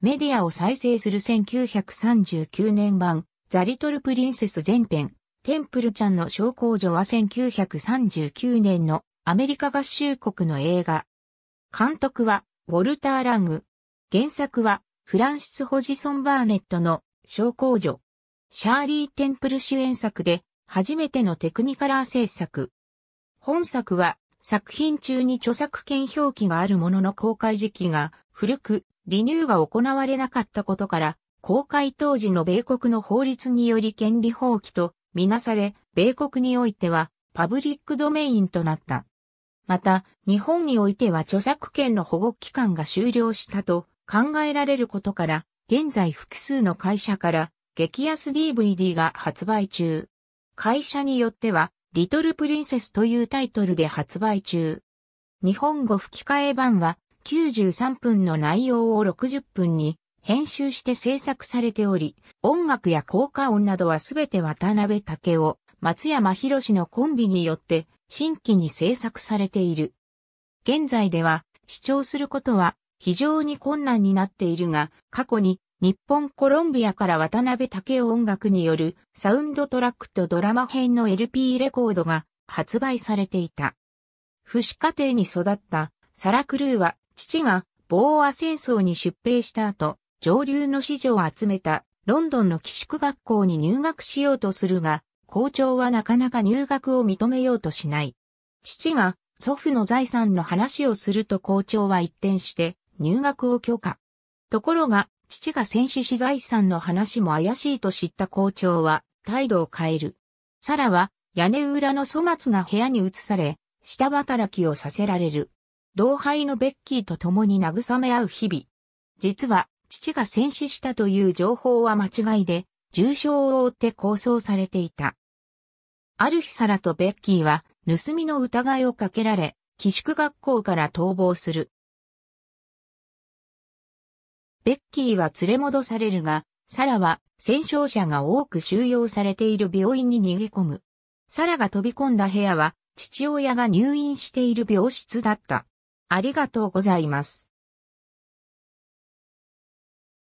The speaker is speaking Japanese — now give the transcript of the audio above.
メディアを再生する1939年版、ザ・リトル・プリンセス前編、テンプルちゃんの小公女は1939年のアメリカ合衆国の映画。監督は、ウォルター・ラング。原作は、フランシス・ホジソン・バーネットの小公女。シャーリー・テンプル主演作で、初めてのテクニカラー制作。本作は、作品中に著作権表記があるものの公開時期が古く、リニューが行われなかったことから、公開当時の米国の法律により権利放棄とみなされ、米国においてはパブリックドメインとなった。また、日本においては著作権の保護期間が終了したと考えられることから、現在複数の会社から激安 DVD が発売中。会社によっては、リトルプリンセスというタイトルで発売中。日本語吹き替え版は93分の内容を60分に編集して制作されており、音楽や効果音などはすべて渡辺武夫、松山博のコンビによって新規に制作されている。現在では視聴することは非常に困難になっているが、過去に日本コロンビアから渡辺武夫音楽によるサウンドトラックとドラマ編の LP レコードが発売されていた。不死家庭に育ったサラ・クルーは父がボーア戦争に出兵した後、上流の子女を集めたロンドンの寄宿学校に入学しようとするが、校長はなかなか入学を認めようとしない。父が祖父の財産の話をすると校長は一転して入学を許可。ところが、父が戦死し財産の話も怪しいと知った校長は態度を変える。サラは屋根裏の粗末な部屋に移され、下働きをさせられる。同輩のベッキーと共に慰め合う日々。実は、父が戦死したという情報は間違いで、重傷を負って構想されていた。ある日サラとベッキーは、盗みの疑いをかけられ、寄宿学校から逃亡する。ベッキーは連れ戻されるが、サラは戦傷者が多く収容されている病院に逃げ込む。サラが飛び込んだ部屋は父親が入院している病室だった。ありがとうございます。